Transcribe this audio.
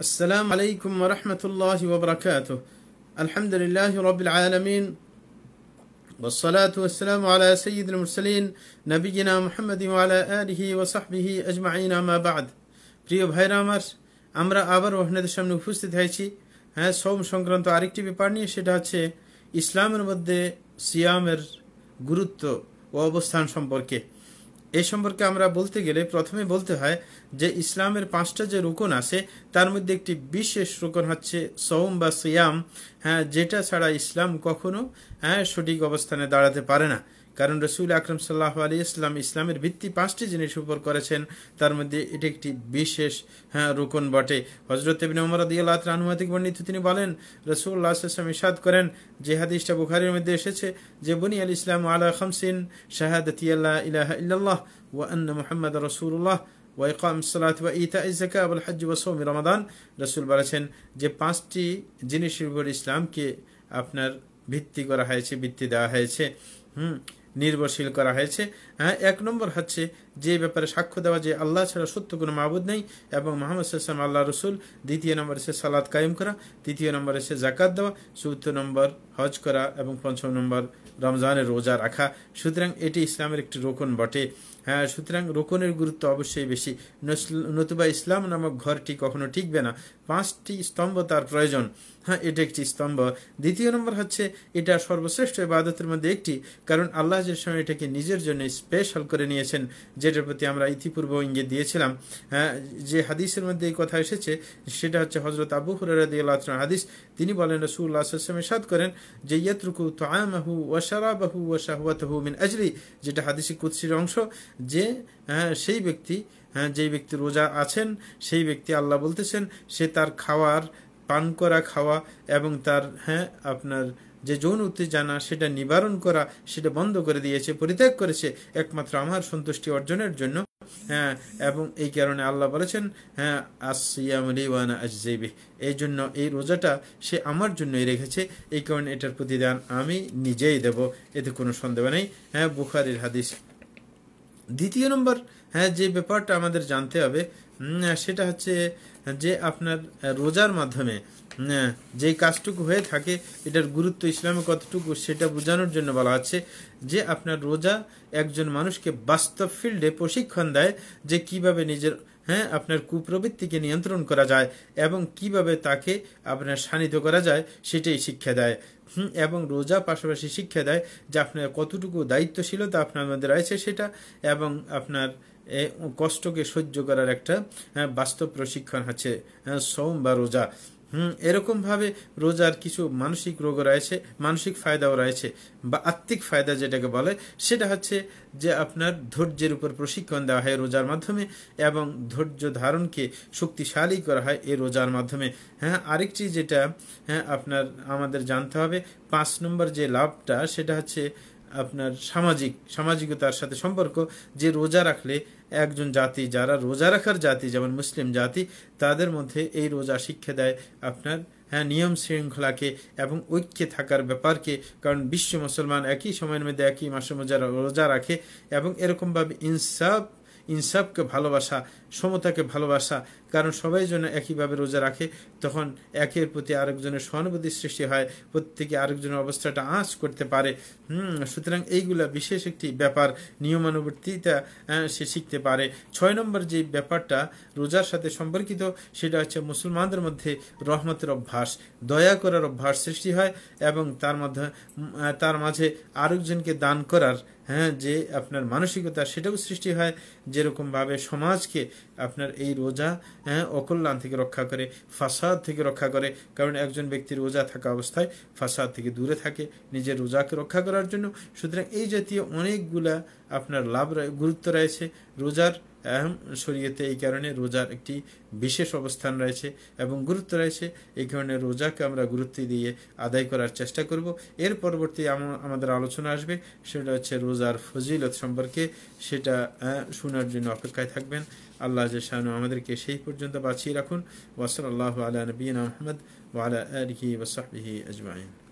السلام عليكم ورحمة الله وبركاته الحمد لله رب العالمين والصلاة والسلام على سيد المرسلين نبينا محمد وعلى آله وصحبه أجمعين ما بعد প্রিয় عمر آبر وحنا دشم نفوس تدهيشي ها سوم شنگران تو সংক্রান্ত আরেকটি ব্যাপার নিয়ে সেটা হচ্ছে ইসলামের سيامر گروت গুরুত্ব ও شمبر সম্পর্কে এ সম্পর্কে আমরা বলতে গেলে প্রথমে বলতে হয় যে ইসলামের পাঁচটা যে রুকন আছে তার মধ্যে একটি বিশেষ রুকন হচ্ছে সৌম বা সিয়াম হ্যাঁ যেটা ছাড়া ইসলাম কখনো হ্যাঁ সঠিক অবস্থানে দাঁড়াতে পারে না কারণ রসুল আকরম সাল্লাহ আলী ইসলাম ইসলামের ভিত্তি পাঁচটি জিনিস উপর করেছেন তার মধ্যে এটি একটি বিশেষ হ্যাঁ রোকন বটে হজরত ইবিন ওমর আদিয়াল্লাহ বর্ণিত তিনি বলেন রসুল্লাহাম ইসাদ করেন যে হাদিসটা বুখারির মধ্যে এসেছে যে বনি আল ইসলাম আলা খামসিন শাহাদ ইলাহ ইল্লাল্লাহ ওয়া আন্না মোহাম্মদ রসুল্লাহ ওয়াইকাম সালাত বা ইতা ইজাকা আবুল হাজ বা সৌমি রমাদান রসুল বলেছেন যে পাঁচটি জিনিসের উপর ইসলামকে আপনার ভিত্তি করা হয়েছে ভিত্তি দেওয়া হয়েছে হুম নির্ভরশীল করা হয়েছে হ্যাঁ এক নম্বর হচ্ছে যে ব্যাপারে সাক্ষ্য দেওয়া যে আল্লাহ ছাড়া সত্য কোনো মাহবুদ নেই এবং মোহাম্মদ সাল্লাম আল্লাহ রসুল দ্বিতীয় নম্বরে সে সালাদ কায়েম করা তৃতীয় নম্বরে সে জাকাত দেওয়া চতুর্থ নম্বর হজ করা এবং পঞ্চম নম্বর রমজানের রোজা রাখা সুতরাং এটি ইসলামের একটি রোকন বটে হ্যাঁ সুতরাং রোকনের গুরুত্ব অবশ্যই বেশি নতুবা ইসলাম নামক ঘরটি কখনো টিকবে না পাঁচটি স্তম্ভ তার প্রয়োজন হ্যাঁ এটা একটি স্তম্ভ দ্বিতীয় নম্বর হচ্ছে এটা সর্বশ্রেষ্ঠ ইবাদতের মধ্যে একটি কারণ আল্লাহ যে সময় এটাকে নিজের জন্য স্পেশাল করে নিয়েছেন যে যেটার প্রতি আমরা ইতিপূর্ব ইঙ্গে দিয়েছিলাম হ্যাঁ, যে হাদিসের মধ্যে এই কথা এসেছে সেটা হচ্ছে হজরত আবু হুরার হাদিস তিনি বলেন রসুল্লাহ সাদ করেন যে ইয়াতরুকু তাহু ওয়াশারাবাহু ওয়াশাহওয়াতহু মিন আজলি যেটা হাদিসি কুৎসির অংশ যে হ্যাঁ, সেই ব্যক্তি হ্যাঁ যেই ব্যক্তি রোজা আছেন সেই ব্যক্তি আল্লাহ বলতেছেন সে তার খাওয়ার পান করা খাওয়া এবং তার হ্যাঁ আপনার যে যৌন উত্তেজনা সেটা নিবারণ করা সেটা বন্ধ করে দিয়েছে পরিত্যাগ করেছে একমাত্র আমার সন্তুষ্টি অর্জনের জন্য হ্যাঁ এবং এই কারণে আল্লাহ বলেছেন হ্যাঁ এই জন্য এই রোজাটা সে আমার জন্যই রেখেছে এই কারণে এটার প্রতিদান আমি নিজেই দেব এতে কোনো সন্দেহ নেই হ্যাঁ বুখারির হাদিস দ্বিতীয় নম্বর হ্যাঁ যে ব্যাপারটা আমাদের জানতে হবে সেটা হচ্ছে যে আপনার রোজার মাধ্যমে হ্যাঁ, যে কাজটুকু হয়ে থাকে এটার গুরুত্ব ইসলামে কতটুকু সেটা বোঝানোর জন্য বলা আছে যে আপনার রোজা একজন মানুষকে বাস্তব ফিল্ডে প্রশিক্ষণ দেয় যে কিভাবে নিজের হ্যাঁ আপনার কুপ্রবৃত্তিকে নিয়ন্ত্রণ করা যায় এবং কিভাবে তাকে আপনার সানিত করা যায় সেটাই শিক্ষা দেয় এবং রোজা পাশাপাশি শিক্ষা দেয় যে আপনার কতটুকু দায়িত্বশীলতা আপনার মধ্যে রয়েছে সেটা এবং আপনার কষ্টকে সহ্য করার একটা হ্যাঁ, বাস্তব প্রশিক্ষণ আছে হ্যাঁ, সোম বা রোজা হুম এরকমভাবে রোজার কিছু মানসিক রোগ রয়েছে মানসিক ফায়দাও রয়েছে বা আত্মিক ফায়দা যেটাকে বলে সেটা হচ্ছে যে আপনার ধৈর্যের উপর প্রশিক্ষণ দেওয়া হয় রোজার মাধ্যমে এবং ধৈর্য ধারণকে শক্তিশালী করা হয় এই রোজার মাধ্যমে হ্যাঁ আরেকটি যেটা হ্যাঁ আপনার আমাদের জানতে হবে পাঁচ নম্বর যে লাভটা সেটা হচ্ছে আপনার সামাজিক সামাজিকতার সাথে সম্পর্ক যে রোজা রাখলে একজন জাতি যারা রোজা রাখার জাতি যেমন মুসলিম জাতি তাদের মধ্যে এই রোজা শিক্ষা দেয় আপনার হ্যাঁ নিয়ম শৃঙ্খলাকে এবং ঐক্যে থাকার ব্যাপারকে কারণ বিশ্ব মুসলমান একই সময়ের মধ্যে একই মাসের মধ্যে রোজা রাখে এবং এরকমভাবে ইনসাফ ইনসাফকে ভালোবাসা সমতাকে ভালোবাসা কারণ সবাই যেন একইভাবে রোজা রাখে তখন একের প্রতি আরেকজনের সহানুভূতি সৃষ্টি হয় প্রত্যেকে আরেকজনের অবস্থাটা আঁচ করতে পারে হুম সুতরাং এইগুলা বিশেষ একটি ব্যাপার নিয়মানুবর্তিতা সে শিখতে পারে ছয় নম্বর যে ব্যাপারটা রোজার সাথে সম্পর্কিত সেটা হচ্ছে মুসলমানদের মধ্যে রহমতের অভ্যাস দয়া করার অভ্যাস সৃষ্টি হয় এবং তার মধ্যে তার মাঝে আরেকজনকে দান করার হ্যাঁ যে আপনার মানসিকতা সেটাও সৃষ্টি হয় যেরকমভাবে সমাজকে আপনার এই রোজা হ্যাঁ, অকল্যাণ থেকে রক্ষা করে ফাসাদ থেকে রক্ষা করে কারণ একজন ব্যক্তি রোজা থাকা অবস্থায় ফাসাদ থেকে দূরে থাকে নিজের রোজাকে রক্ষা করার জন্য সুতরাং এই জাতীয় অনেকগুলা আপনার লাভ গুরুত্ব রয়েছে রোজার আহম শরীয়তে এই কারণে রোজার একটি বিশেষ অবস্থান রয়েছে এবং গুরুত্ব রয়েছে এই কারণে রোজাকে আমরা গুরুত্ব দিয়ে আদায় করার চেষ্টা করব এর পরবর্তী আমাদের আলোচনা আসবে সেটা হচ্ছে রোজার ফজিলত সম্পর্কে সেটা শোনার জন্য অপেক্ষায় থাকবেন আল্লাহ শাহানু আমাদেরকে সেই পর্যন্ত বাঁচিয়ে রাখুন ওয়াসাল আল্লাহ আলা নবীন আহমদ ওয়ালা আলহি ওসাহি আজমাইন